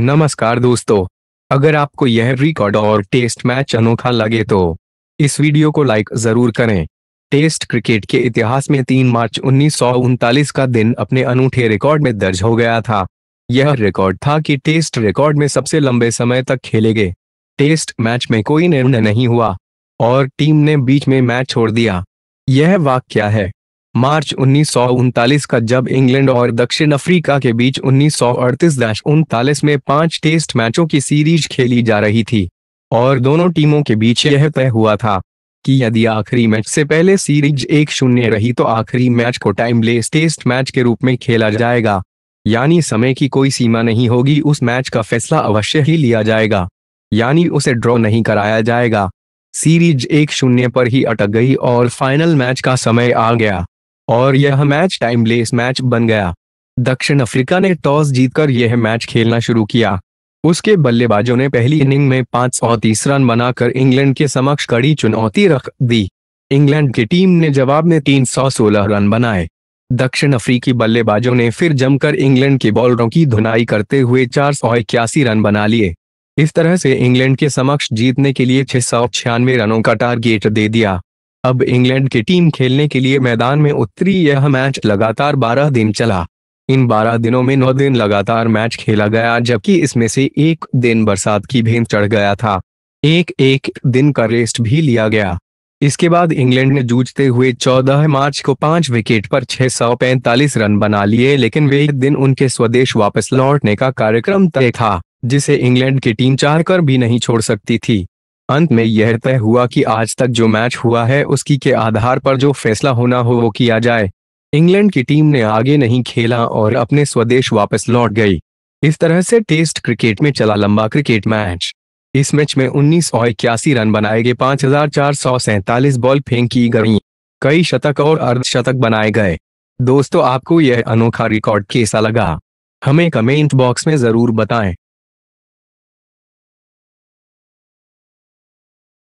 नमस्कार दोस्तों अगर आपको यह रिकॉर्ड और टेस्ट मैच अनोखा लगे तो इस वीडियो को लाइक जरूर करें टेस्ट क्रिकेट के इतिहास में 3 मार्च उन्नीस का दिन अपने अनूठे रिकॉर्ड में दर्ज हो गया था यह रिकॉर्ड था कि टेस्ट रिकॉर्ड में सबसे लंबे समय तक खेले गए टेस्ट मैच में कोई निर्णय नहीं हुआ और टीम ने बीच में मैच छोड़ दिया यह वाक्य है मार्च उन्नीस का जब इंग्लैंड और दक्षिण अफ्रीका के बीच उन्नीस सौ में पांच टेस्ट मैचों की सीरीज खेली जा रही थी और दोनों टीमों के बीच यह तय हुआ था कि यदि आखिरी मैच से पहले सीरीज एक शून्य रही तो आखिरी मैच को टाइमलेस टेस्ट मैच के रूप में खेला जाएगा यानी समय की कोई सीमा नहीं होगी उस मैच का फैसला अवश्य ही लिया जाएगा यानी उसे ड्रॉ नहीं कराया जाएगा सीरीज एक शून्य पर ही अटक गई और फाइनल मैच का समय आ गया और यह मैच टाइमलेस मैच बन गया दक्षिण अफ्रीका ने टॉस जीतकर यह मैच खेलना शुरू किया उसके बल्लेबाजों ने पहली इनिंग में पांच सौ तीस रन बनाकर इंग्लैंड के समक्ष कड़ी चुनौती रख दी इंग्लैंड की टीम ने जवाब में तीन सौ सोलह रन बनाए दक्षिण अफ्रीकी बल्लेबाजों ने फिर जमकर इंग्लैंड के बॉलरों की धुनाई करते हुए चार सौ इक्यासी रन बना लिए इस तरह से इंग्लैंड के समक्ष जीतने के लिए छह सौ छियानवे रनों का टारगेट दे दिया अब इंग्लैंड की टीम खेलने के लिए मैदान में उतरी यह मैच लगातार 12 दिन चला इन 12 दिनों में 9 दिन लगातार मैच खेला गया जबकि इसमें से एक दिन बरसात की भेंट चढ़ गया था एक एक दिन का रेस्ट भी लिया गया इसके बाद इंग्लैंड ने जूझते हुए 14 मार्च को पांच विकेट पर 645 रन बना लिए लेकिन वे दिन उनके स्वदेश वापस लौटने का कार्यक्रम तय था जिसे इंग्लैंड की टीम चार कर भी नहीं छोड़ सकती थी अंत में यह तय हुआ कि आज तक जो मैच हुआ है उसकी के आधार पर जो फैसला होना हो वो किया जाए इंग्लैंड की टीम ने आगे नहीं खेला और अपने स्वदेश वापस लौट गई इस तरह से टेस्ट क्रिकेट में चला लंबा क्रिकेट मैच इस मैच में उन्नीस सौ इक्यासी रन बनाए गए पांच बॉल फेंकी गई कई शतक और अर्धशतक बनाए गए दोस्तों आपको यह अनोखा रिकॉर्ड कैसा लगा हमें कमेंट बॉक्स में जरूर बताएं